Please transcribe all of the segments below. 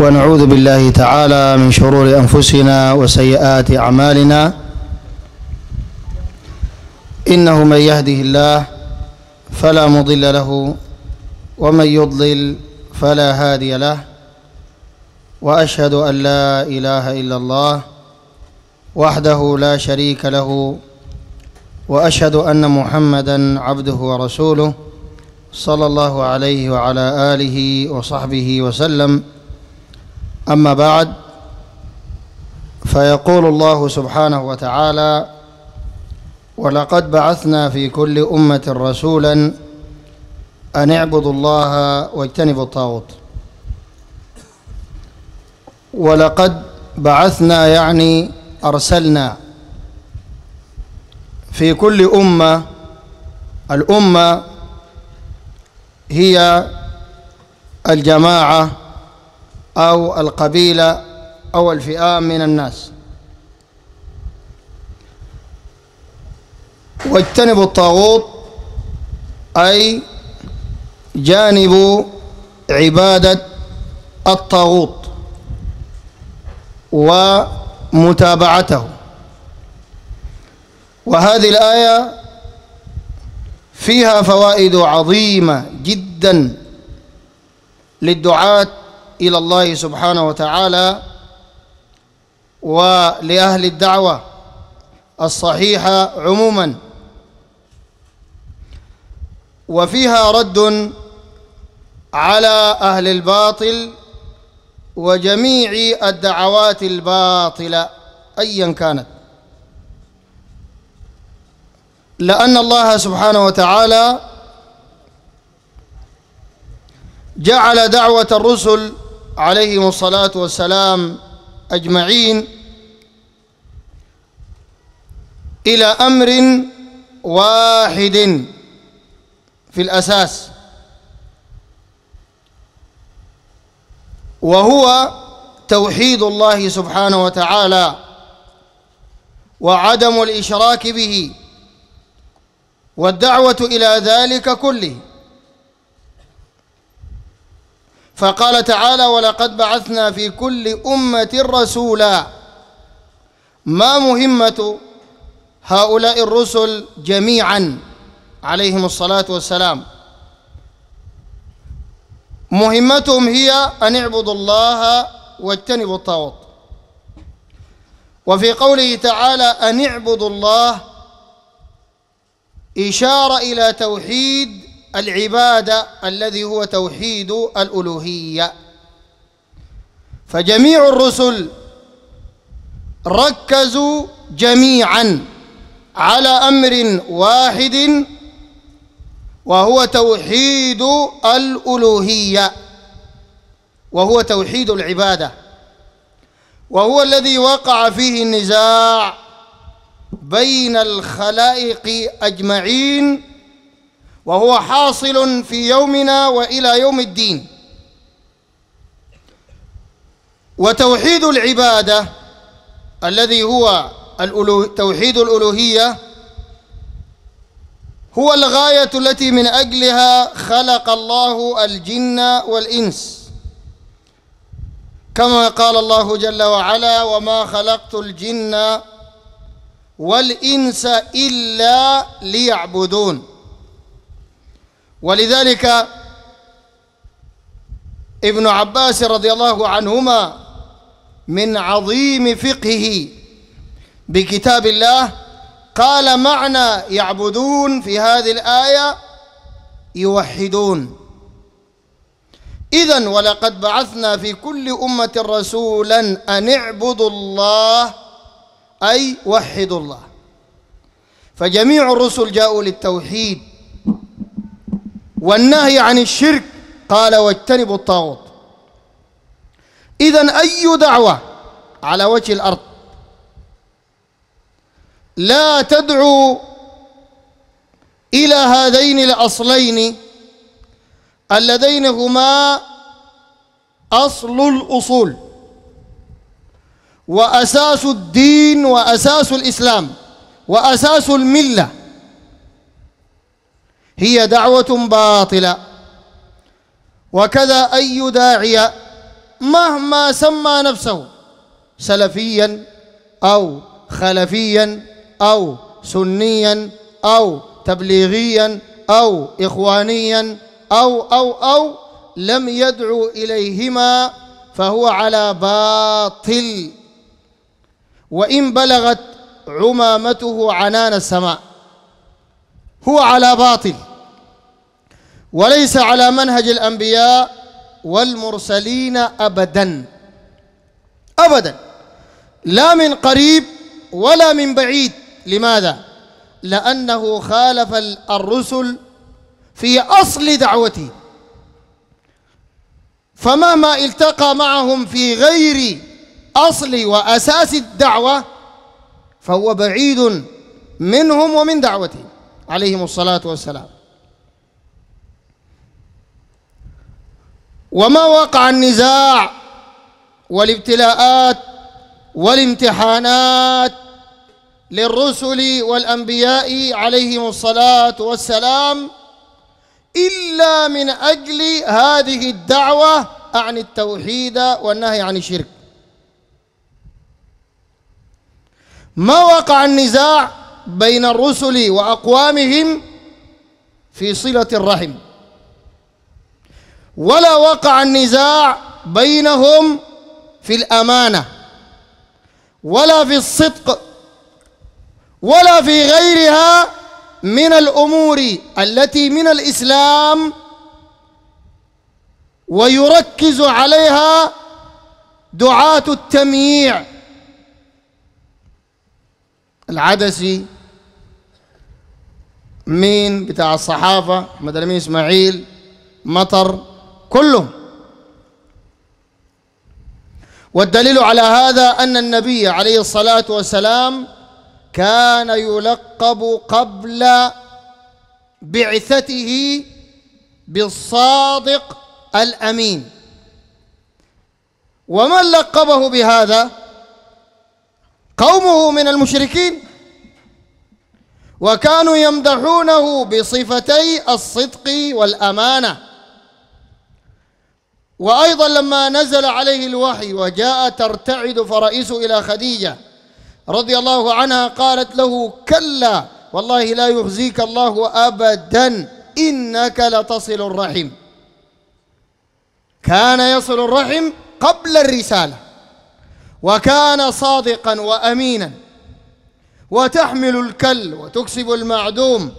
ونعوذ بالله تعالى من شرور أنفسنا وسيئات أعمالنا إنه من يهده الله فلا مضل له ومن يضلل فلا هادي له وأشهد أن لا إله إلا الله وحده لا شريك له وأشهد أن محمدا عبده ورسوله صلى الله عليه وعلى آله وصحبه وسلم أما بعد فيقول الله سبحانه وتعالى ولقد بعثنا في كل أمة رسولا أن اعبدوا الله واجتنبوا الطاغوت ولقد بعثنا يعني أرسلنا في كل أمة الأمة هي الجماعة أو القبيلة أو الفئة من الناس واجتنبوا الطاغوت أي جانبوا عبادة الطاغوت ومتابعته وهذه الآية فيها فوائد عظيمة جدا للدعاة إلى الله سبحانه وتعالى ولأهل الدعوة الصحيحة عموما وفيها رد على أهل الباطل وجميع الدعوات الباطلة أيا كانت لأن الله سبحانه وتعالى جعل دعوة الرسل عليهم الصلاة والسلام أجمعين إلى أمر واحد في الأساس وهو توحيد الله سبحانه وتعالى وعدم الإشراك به والدعوة إلى ذلك كله فقال تعالى ولقد بعثنا في كل أمة رسولا ما مهمة هؤلاء الرسل جميعا عليهم الصلاة والسلام مهمتهم هي أن اعبدوا الله واجتنبوا الطاغوت وفي قوله تعالى أن اعبدوا الله إشارة إلى توحيد العباده الذي هو توحيد الالوهيه فجميع الرسل ركزوا جميعا على امر واحد وهو توحيد الالوهيه وهو توحيد العباده وهو الذي وقع فيه النزاع بين الخلائق اجمعين وهو حاصل في يومنا والى يوم الدين وتوحيد العباده الذي هو توحيد الالوهيه هو الغايه التي من اجلها خلق الله الجن والانس كما قال الله جل وعلا وما خلقت الجن والانس الا ليعبدون ولذلك ابن عباس رضي الله عنهما من عظيم فقهه بكتاب الله قال معنى يعبدون في هذه الآية يوحدون إذا ولقد بعثنا في كل أمة رسولا أن اعبدوا الله أي وحدوا الله فجميع الرسل جاءوا للتوحيد والنهي عن الشرك قال واجتنبوا الطاغوت إذا أي دعوة على وجه الأرض لا تدعو إلى هذين الأصلين اللذين هما أصل الأصول وأساس الدين وأساس الإسلام وأساس الملة هي دعوة باطلة وكذا أي داعية مهما سمى نفسه سلفيا أو خلفيا أو سنيا أو تبليغيا أو إخوانيا أو أو أو لم يدعو إليهما فهو على باطل وإن بلغت عمامته عنان السماء هو على باطل وليس على منهج الأنبياء والمرسلين أبدا أبدا لا من قريب ولا من بعيد لماذا؟ لأنه خالف الرسل في أصل دعوته فمهما التقى معهم في غير أصل وأساس الدعوة فهو بعيد منهم ومن دعوته عليهم الصلاة والسلام وما وقع النزاع والابتلاءات والامتحانات للرسل والأنبياء عليهم الصلاة والسلام إلا من أجل هذه الدعوة عن التوحيد والنهي عن الشرك ما وقع النزاع بين الرسل وأقوامهم في صلة الرحم ولا وقع النزاع بينهم في الأمانة ولا في الصدق ولا في غيرها من الأمور التي من الإسلام ويركز عليها دعاة التمييع العدسي مين بتاع الصحافة مدرمين إسماعيل مطر كلهم والدليل على هذا أن النبي عليه الصلاة والسلام كان يلقب قبل بعثته بالصادق الأمين ومن لقبه بهذا قومه من المشركين وكانوا يمدحونه بصفتي الصدق والأمانة وأيضا لما نزل عليه الوحي وجاء ترتعد فرئيسه إلى خديجة رضي الله عنها قالت له كلا والله لا يخزيك الله أبدا إنك لتصل الرحم كان يصل الرحم قبل الرسالة وكان صادقا وأمينا وتحمل الكل وتكسب المعدوم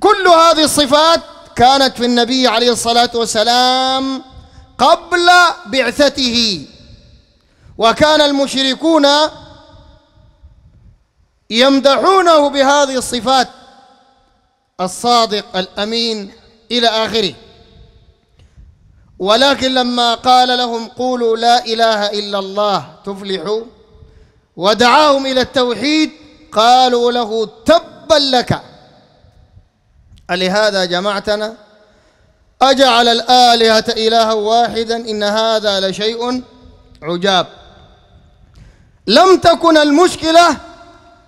كل هذه الصفات كانت في النبي عليه الصلاة والسلام قبل بعثته وكان المشركون يمدحونه بهذه الصفات الصادق الأمين إلى آخره ولكن لما قال لهم قولوا لا إله إلا الله تفلحوا ودعاهم إلى التوحيد قالوا له تبا لك ألهذا جمعتنا أجعل الآلهة إلها واحدا إن هذا لشيء عجاب لم تكن المشكلة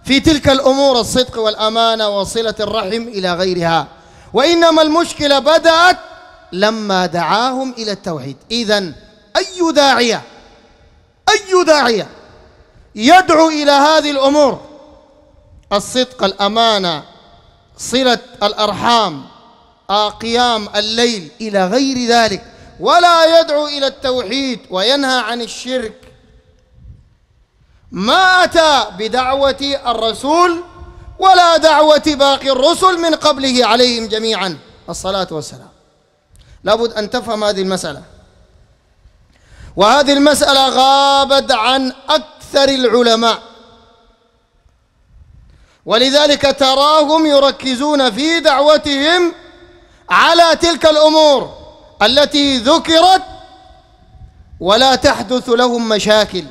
في تلك الأمور الصدق والأمانة وصلة الرحم إلى غيرها وإنما المشكلة بدأت لما دعاهم إلى التوحيد إذا أي داعية أي داعية يدعو إلى هذه الأمور الصدق الأمانة صلة الأرحام قيام الليل إلى غير ذلك ولا يدعو إلى التوحيد وينهى عن الشرك ما أتى بدعوة الرسول ولا دعوة باقي الرسل من قبله عليهم جميعا الصلاة والسلام لابد أن تفهم هذه المسألة وهذه المسألة غابت عن أكثر العلماء ولذلك تراهم يركزون في دعوتهم على تلك الأمور التي ذكرت ولا تحدث لهم مشاكل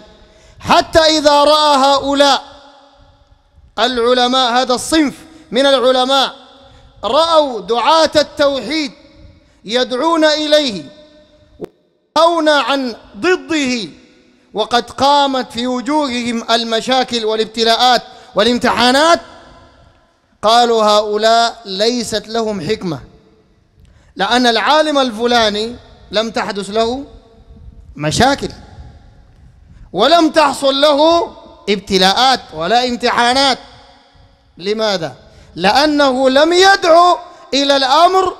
حتى إذا رأى هؤلاء العلماء هذا الصنف من العلماء رأوا دعاة التوحيد يدعون إليه وينهون عن ضده وقد قامت في وجوههم المشاكل والابتلاءات والامتحانات قالوا هؤلاء ليست لهم حكمة لأن العالم الفلاني لم تحدث له مشاكل ولم تحصل له ابتلاءات ولا امتحانات لماذا؟ لأنه لم يدعو إلى الأمر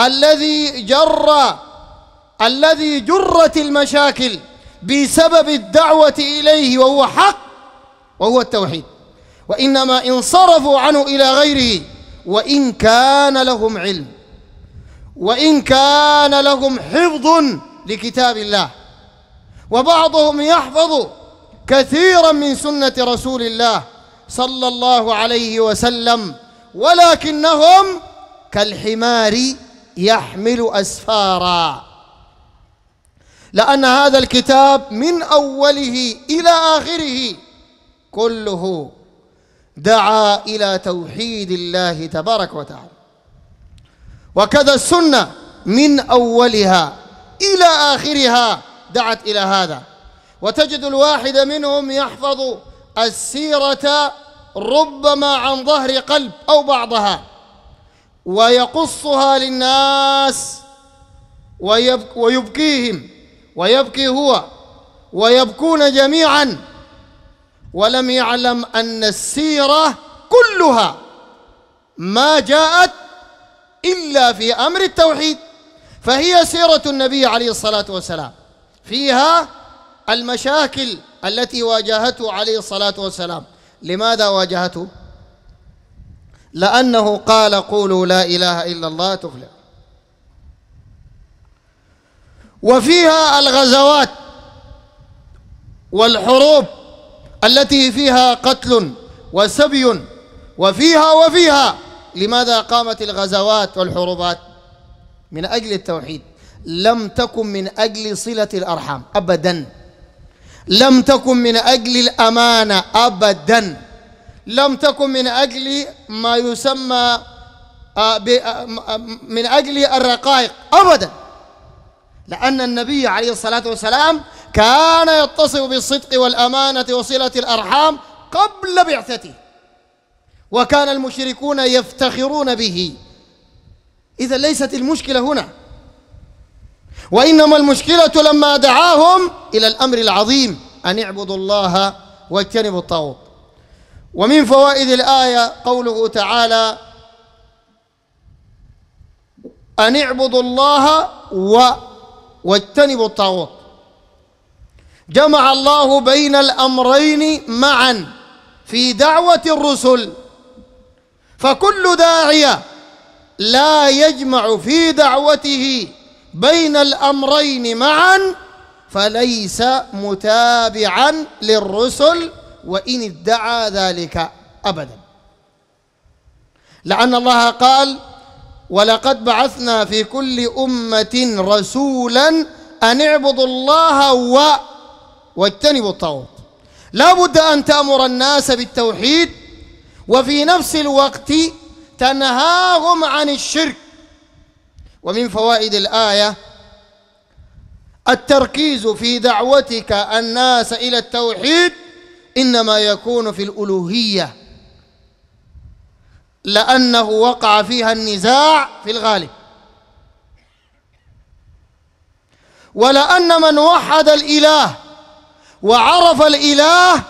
الذي جر الذي جرت المشاكل بسبب الدعوة إليه وهو حق وهو التوحيد وإنما انصرفوا عنه إلى غيره وإن كان لهم علم وإن كان لهم حفظ لكتاب الله وبعضهم يحفظ كثيرا من سنة رسول الله صلى الله عليه وسلم ولكنهم كالحمار يحمل أسفارا لأن هذا الكتاب من أوله إلى آخره كله دعا إلى توحيد الله تبارك وتعالى وكذا السنة من أولها إلى آخرها دعت إلى هذا وتجد الواحد منهم يحفظ السيرة ربما عن ظهر قلب أو بعضها ويقصها للناس ويبكيهم ويبكي هو ويبكون جميعاً ولم يعلم أن السيرة كلها ما جاءت إلا في أمر التوحيد فهي سيرة النبي عليه الصلاة والسلام فيها المشاكل التي واجهته عليه الصلاة والسلام لماذا واجهته؟ لأنه قال قولوا لا إله إلا الله تفلح وفيها الغزوات والحروب التي فيها قتل وسبي وفيها وفيها لماذا قامت الغزوات والحروبات من أجل التوحيد لم تكن من أجل صلة الأرحام أبدا لم تكن من أجل الأمانة أبدا لم تكن من أجل ما يسمى آه، آه، آه، من أجل الرقائق أبدا لأن النبي عليه الصلاة والسلام كان يتصف بالصدق والأمانة وصلة الأرحام قبل بعثته وكان المشركون يفتخرون به إذا ليست المشكلة هنا وإنما المشكلة لما دعاهم إلى الأمر العظيم أن اعبدوا الله واجتنبوا الطاغوت ومن فوائد الآية قوله تعالى أن اعبدوا الله و واجتنبوا الطاغوت جمع الله بين الأمرين معا في دعوة الرسل فكل داعية لا يجمع في دعوته بين الأمرين معا فليس متابعا للرسل وإن ادعى ذلك أبدا لأن الله قال ولقد بعثنا في كل أمة رسولا أن اعبدوا الله وأمروا واجتنبوا الطاغوت لا بد أن تأمر الناس بالتوحيد وفي نفس الوقت تنهاهم عن الشرك ومن فوائد الآية التركيز في دعوتك الناس إلى التوحيد إنما يكون في الألوهية لأنه وقع فيها النزاع في الغالب ولأن من وحد الإله وعرف الإله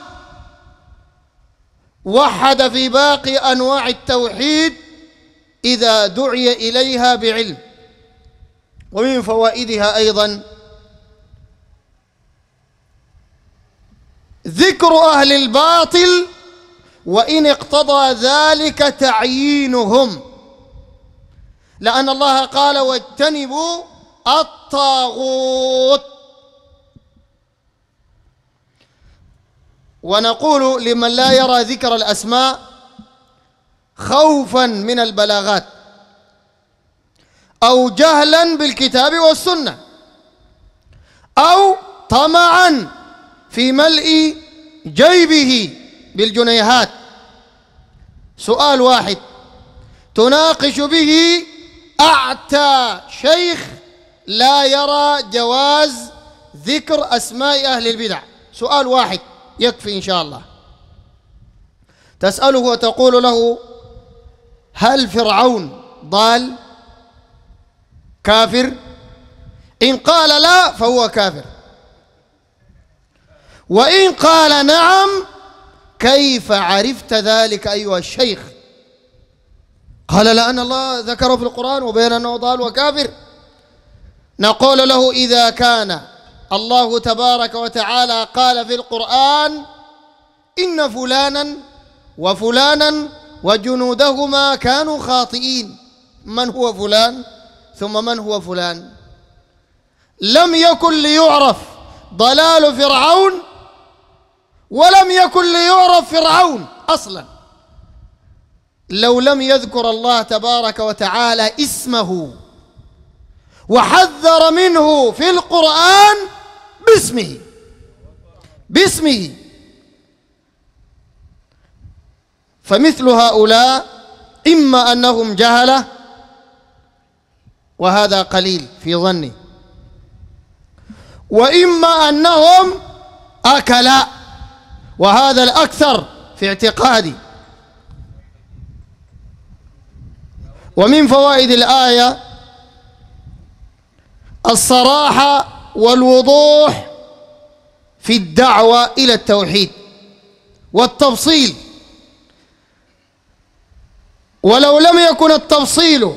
وحد في باقي أنواع التوحيد إذا دعي إليها بعلم ومن فوائدها أيضا ذكر أهل الباطل وإن اقتضى ذلك تعيينهم لأن الله قال واجتنبوا الطاغوت ونقول لمن لا يرى ذكر الأسماء خوفا من البلاغات أو جهلا بالكتاب والسنة أو طمعا في ملء جيبه بالجنيهات سؤال واحد تناقش به أعتى شيخ لا يرى جواز ذكر أسماء أهل البدع سؤال واحد يكفي إن شاء الله تسأله وتقول له هل فرعون ضال كافر إن قال لا فهو كافر وإن قال نعم كيف عرفت ذلك أيها الشيخ قال لأن الله ذكره في القرآن وبين أنه ضال وكافر نقول له إذا كان الله تبارك وتعالى قال في القرآن إن فلانا وفلانا وجنودهما كانوا خاطئين من هو فلان ثم من هو فلان لم يكن ليعرف ضلال فرعون ولم يكن ليعرف فرعون أصلا لو لم يذكر الله تبارك وتعالى اسمه وحذر منه في القرآن باسمه باسمه فمثل هؤلاء إما أنهم جهلة وهذا قليل في ظني وإما أنهم أكلاء وهذا الأكثر في اعتقادي ومن فوائد الآية الصراحه والوضوح في الدعوه الى التوحيد والتفصيل ولو لم يكن التفصيل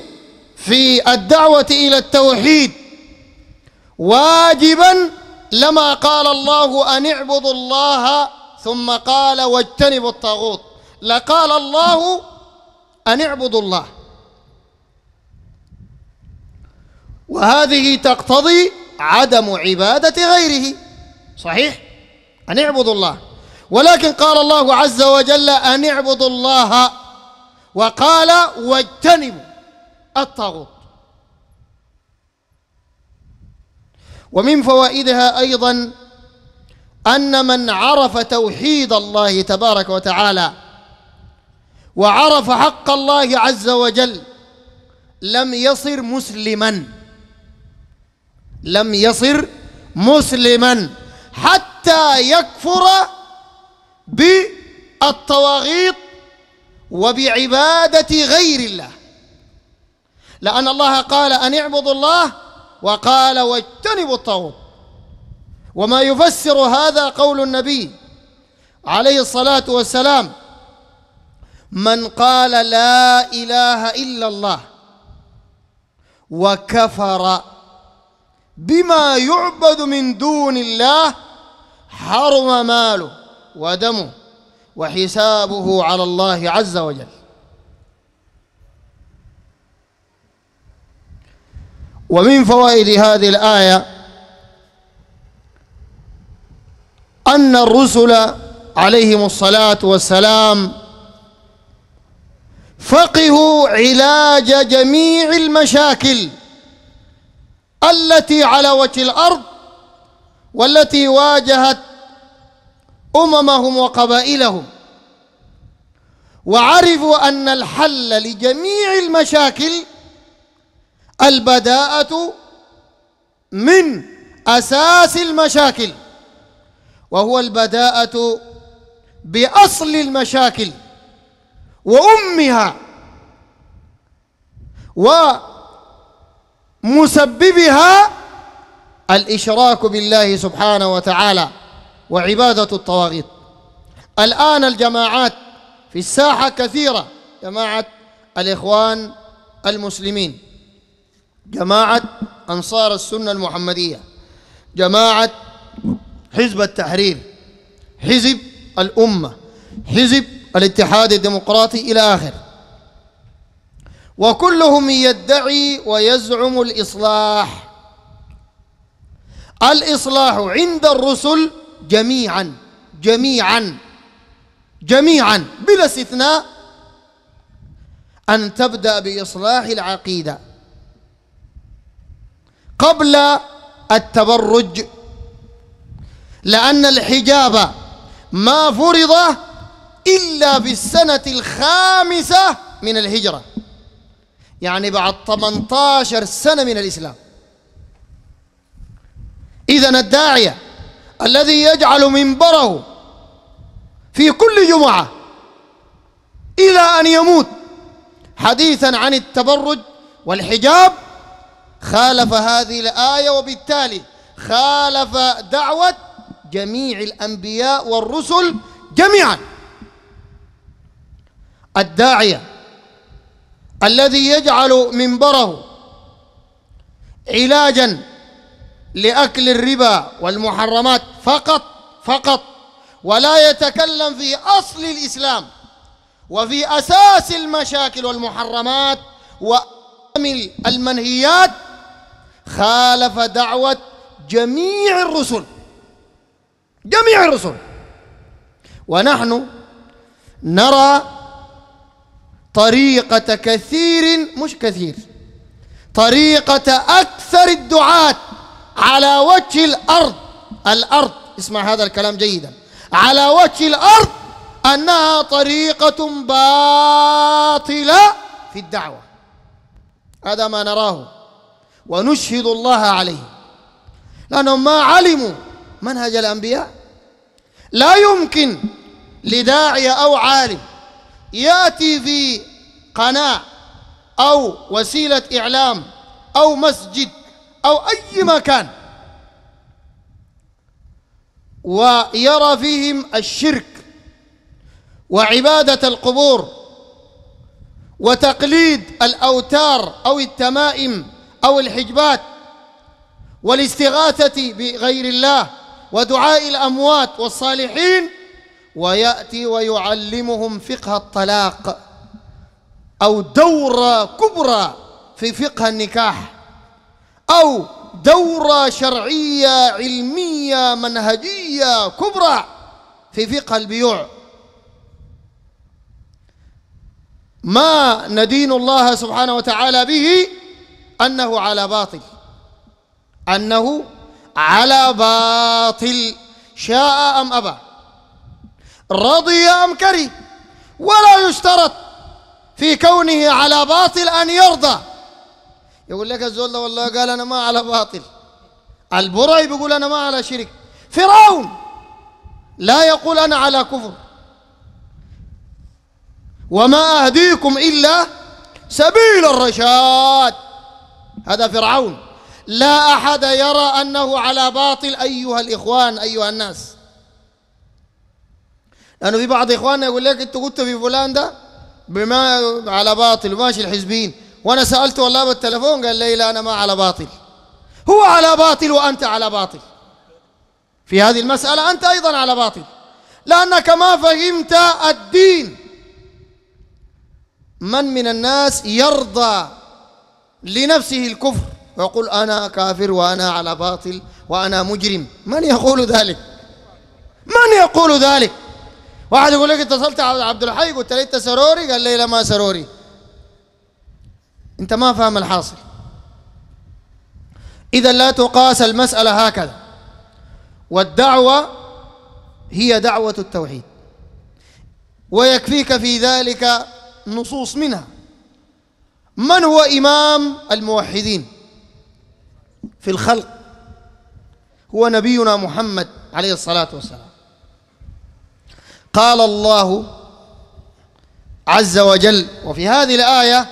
في الدعوه الى التوحيد واجبا لما قال الله ان اعبدوا الله ثم قال واجتنبوا الطاغوت لقال الله أن اعبدوا الله وهذه تقتضي عدم عبادة غيره صحيح أن اعبدوا الله ولكن قال الله عز وجل أن اعبدوا الله وقال واجتنبوا الطاغوت ومن فوائدها أيضا أن من عرف توحيد الله تبارك وتعالى وعرف حق الله عز وجل لم يصر مسلماً لم يصر مسلما حتى يكفر بالطواغيط وبعبادة غير الله لأن الله قال أن اعبدوا الله وقال واجتنبوا الطاغوت وما يفسر هذا قول النبي عليه الصلاة والسلام من قال لا إله إلا الله وكفر بما يعبد من دون الله حرم ماله ودمه وحسابه على الله عز وجل ومن فوائد هذه الآية أن الرسل عليهم الصلاة والسلام فقهوا علاج جميع المشاكل التي على وجه الارض والتي واجهت اممهم وقبائلهم وعرفوا ان الحل لجميع المشاكل البداءه من اساس المشاكل وهو البداءه باصل المشاكل وامها و مسببها الإشراك بالله سبحانه وتعالى وعبادة الطواغيت الآن الجماعات في الساحة كثيرة جماعة الإخوان المسلمين جماعة أنصار السنة المحمدية جماعة حزب التحرير حزب الأمة حزب الاتحاد الديمقراطي إلى آخره وكلهم يدعي ويزعم الإصلاح الإصلاح عند الرسل جميعا جميعا جميعا بلا استثناء أن تبدأ بإصلاح العقيدة قبل التبرج لأن الحجاب ما فرض إلا بالسنة الخامسة من الهجرة يعني بعد 18 سنة من الإسلام إذا الداعية الذي يجعل منبره في كل جمعة إلى أن يموت حديثا عن التبرج والحجاب خالف هذه الآية وبالتالي خالف دعوة جميع الأنبياء والرسل جميعا الداعية الذي يجعل منبره علاجا لاكل الربا والمحرمات فقط فقط ولا يتكلم في اصل الاسلام وفي اساس المشاكل والمحرمات وامل المنهيات خالف دعوه جميع الرسل جميع الرسل ونحن نرى طريقة كثير مش كثير طريقة أكثر الدعاة على وجه الأرض الأرض اسمع هذا الكلام جيدا على وجه الأرض أنها طريقة باطلة في الدعوة هذا ما نراه ونشهد الله عليه لأنهم ما علموا منهج الأنبياء لا يمكن لداعية أو عالم يأتي في قناة أو وسيلة إعلام أو مسجد أو أي مكان ويرى فيهم الشرك وعبادة القبور وتقليد الأوتار أو التمائم أو الحجبات والاستغاثة بغير الله ودعاء الأموات والصالحين ويأتي ويعلمهم فقه الطلاق أو دورة كبرى في فقه النكاح أو دورة شرعية علمية منهجية كبرى في فقه البيوع ما ندين الله سبحانه وتعالى به أنه على باطل أنه على باطل شاء أم أبى رضي أم كره ولا يشترط في كونه على باطل أن يرضى يقول لك الزول ده والله قال أنا ما على باطل البرعي بيقول أنا ما على شرك فرعون لا يقول أنا على كفر وما أهديكم إلا سبيل الرشاد هذا فرعون لا أحد يرى أنه على باطل أيها الإخوان أيها الناس لأنه في بعض إخواننا يقول لك أنت قلت في فلان ده بما على باطل وماشي الحزبين وأنا سألته والله بالتليفون قال لي لا أنا ما على باطل هو على باطل وأنت على باطل في هذه المسألة أنت أيضا على باطل لأنك ما فهمت الدين من من الناس يرضى لنفسه الكفر ويقول أنا كافر وأنا على باطل وأنا مجرم من يقول ذلك من يقول ذلك واحد يقول لك اتصلت على عبد الحي قلت له انت سروري قال لي لا ما سروري انت ما فاهم الحاصل اذا لا تقاس المساله هكذا والدعوه هي دعوه التوحيد ويكفيك في ذلك نصوص منها من هو امام الموحدين في الخلق هو نبينا محمد عليه الصلاه والسلام قال الله عز وجل وفي هذه الآية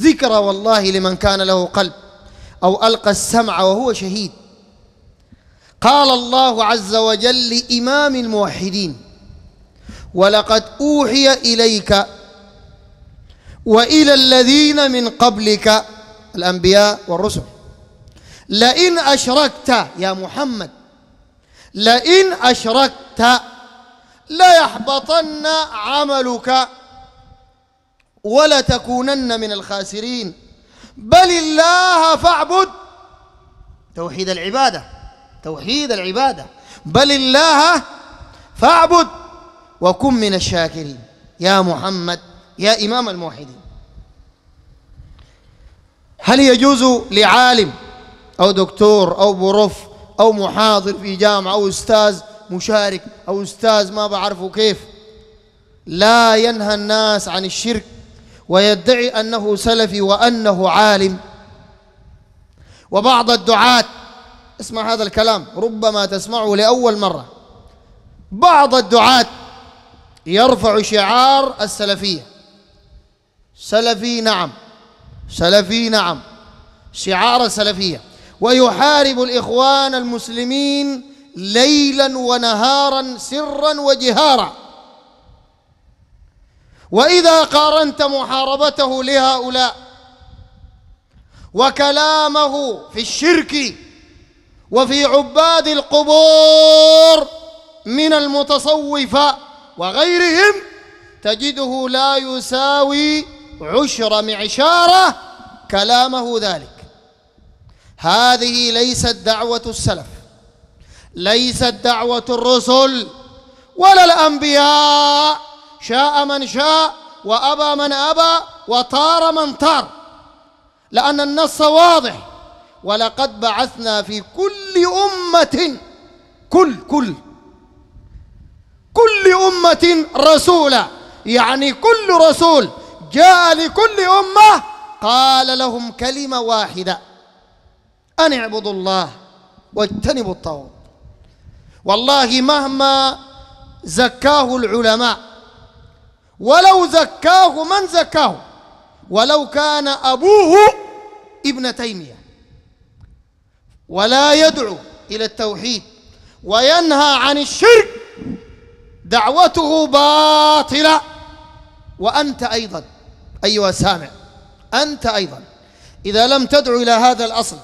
ذكرى والله لمن كان له قلب أو ألقى السمع وهو شهيد قال الله عز وجل لإمام الموحدين ولقد أوحي إليك وإلى الذين من قبلك الأنبياء والرسل لئن أشركت يا محمد لئن أشركت ليحبطن عملك ولتكونن من الخاسرين بل الله فاعبد توحيد العبادة توحيد العبادة بل الله فاعبد وكن من الشاكرين يا محمد يا إمام الموحدين هل يجوز لعالم أو دكتور أو بروف أو محاضر في جامعة أو أستاذ مشارك أو أستاذ ما بعرفه كيف لا ينهى الناس عن الشرك ويدعي أنه سلفي وأنه عالم وبعض الدعاة اسمع هذا الكلام ربما تسمعه لأول مرة بعض الدعاة يرفع شعار السلفية سلفي نعم سلفي نعم شعار السلفية ويحارب الإخوان المسلمين ليلا ونهارا سرا وجهارا واذا قارنت محاربته لهؤلاء وكلامه في الشرك وفي عباد القبور من المتصوفه وغيرهم تجده لا يساوي عشر معشاره كلامه ذلك هذه ليست دعوه السلف ليست دعوة الرسل ولا الأنبياء شاء من شاء وأبى من أبى وطار من طار لأن النص واضح ولقد بعثنا في كل أمة كل كل كل أمة رسولا يعني كل رسول جاء لكل أمة قال لهم كلمة واحدة أن اعبدوا الله واجتنبوا الطاغوت والله مهما زكاه العلماء ولو زكاه من زكاه ولو كان أبوه ابن تيمية ولا يدعو إلى التوحيد وينهى عن الشرك دعوته باطلة وأنت أيضا أيها السامع أنت أيضا إذا لم تدعو إلى هذا الأصل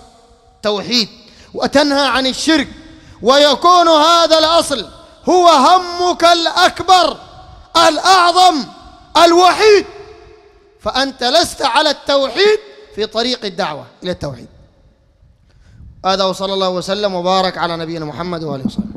توحيد وتنهى عن الشرك ويكون هذا الأصل هو همك الأكبر الأعظم الوحيد فأنت لست على التوحيد في طريق الدعوة إلى التوحيد هذا وصلى الله وسلم وبارك على نبينا محمد وآله وسلم